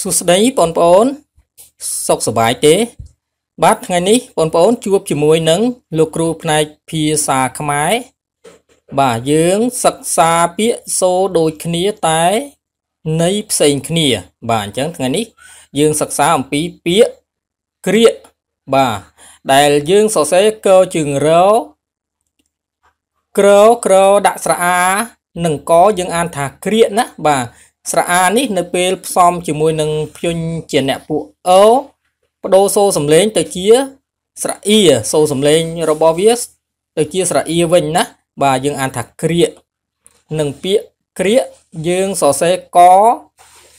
សួស្តីបងប្អូនសុខសប្បាយទេ បាទថ្ងៃនេះបងប្អូនជួបជាមួយនឹងលោកគ្រូផ្នែកភាសាខ្មែរបាទយើងសិក្សាពាក្យសូដូចគ្នាតែន័យផ្សេងគ្នា បាទអញ្ចឹងថ្ងៃនេះ យើង សិក្សាអំពីពាក្យក្រៀកបាទដែលយើងសរសេរកជើងរក្រក្រដាក់ស្រអានិងកយើង អានថាក្រៀកណាបាទស្រអានេះ នៅពេលផ្សំជាមួយនឹងព្យុញជាអ្នកពួកអបដូរសូរសំឡេង ទៅជាស្រអៀសូរសំឡេងរបស់វាទៅជា ស្រអៀវិញណាបាទយើងអាន ថាក្រៀកនិងពាក្យក្រៀកយើងសរសេរក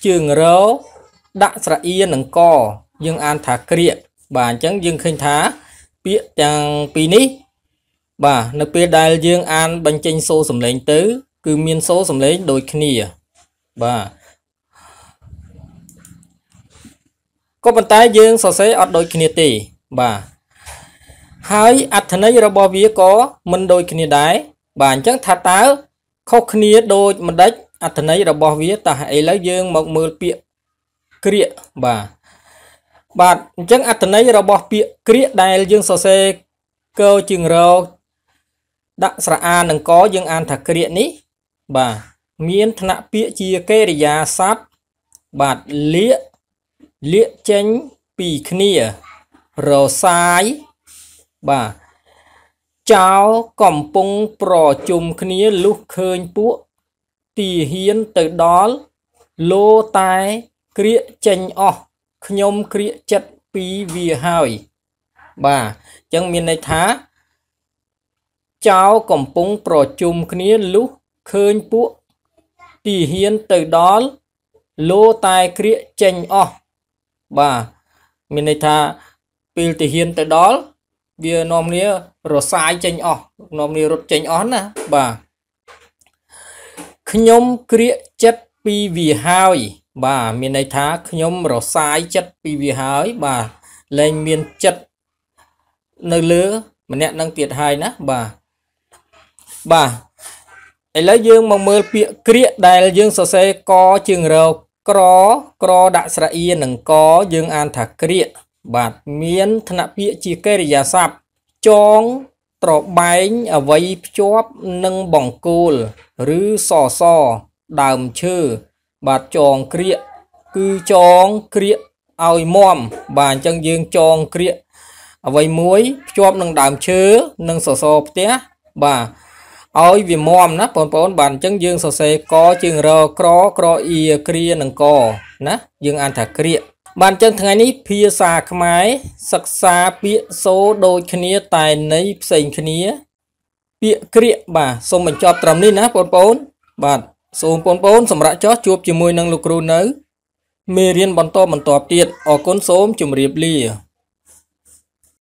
ជើងរដាក់ស្រអៀនិងក យើងអានថាក្រៀកបាទអញ្ចឹងយើងឃើញថា ពាក្យទាំងពីរនេះបាទនៅពេលដែលយើងអានបញ្ចេញសូរសំឡេងទៅ គឺមានសូរសំឡេង ដូចគ្នាបាទក៏ប៉ុន្តែយើងសរសេរអត់ដូច គ្នាទេបាទហើយអត្ថន័យរបស់វាក៏មិនដូច គ្នាដែរបាទអញ្ចឹងថាតើខុសគ្នាដូចម្ដេចអត្ថន័យរបស់វាតើឥឡូវយើងមកមើលពាក្យក្រៀកបាទបាទអញ្ចឹងអត្ថន័យរបស់ពាក្យក្រៀកដែលយើងសរសេរកជាងរោដាក់ស្រអានឹងកយើងអានថាក្រៀកនេះបាទមានថ្នាក់ពាក្យជាកិរិយាសព្ទបាទលាកលាកចេញពីគ្នារសាយបាទចោកំពុងប្រជុំគ្នាលុះឃើញពួកទាហ៊ានទៅដល់លោតែក្រៀកចេញអស់ខ្ញុំក្រៀកចិត្តពីវាហើយ បាទអញ្ចឹងមានន័យថាចៅកំពុងប្រជុំគ្នាលុះឃើញពួកទីហ៊ានទៅដល់លោតែក្រៀកចេញអស់បាទមានន័យថាពេលទីហ៊ានទៅដល់វានាំគ្នារសាយចេញអស់នាំគ្នារត់ចេញអស់ណា បាទខ្ញុំក្រៀកចិត្តពីវាហើយ បាទមានន័យថាខ្ញុំរសាយចិត្តពីវាហើយបាទលែងមានចិត្តនៅលើម្នាក់នឹងទៀតហើយណាបាទបាទឥឡូវយើងមកមើលពាក្យក្រៀកដែលយើងសរសេរកជាងរកក្រក្រដាក់ស្រអៀនិងកយើងអានថាក្រៀកបាទមានថ្នាក់ពាក្យជាកិរិយាសព្ទចងត្របែងអវ័យភ្ជាប់និងបង្គោលឬសសដើមឈើ បាទចងក្រៀកគឺចងក្រៀកឲ្យមមបាទអញ្ចឹងយើងចងក្រៀកអ្វីមួយភ្ជាប់នឹងដើមឈើនិងសសរផ្ទះបាទឲ្យវាមមណាបងប្អូនបានអញ្ចឹងយើងសរសេរកជាងរក្រក្រអ៊ីគ្រានិងកណាយើងអានថាក្រៀកបានអញ្ចឹងថ្ងៃនេះភាសាខ្មែរសិក្សាពាក្យសូដូចគ្នាតែន័យផ្សេងគ្នាពាក្យក្រៀកបាទសូមបញ្ចប់ត្រឹមនេះណាបងប្អូនបាទសូមបងប្អូនសម្រាប់ចោះជួបជាមួយនឹងលោកគ្រូនៅមេរៀនបន្តបន្តទៀតអរគុណសូមជម្រាបលា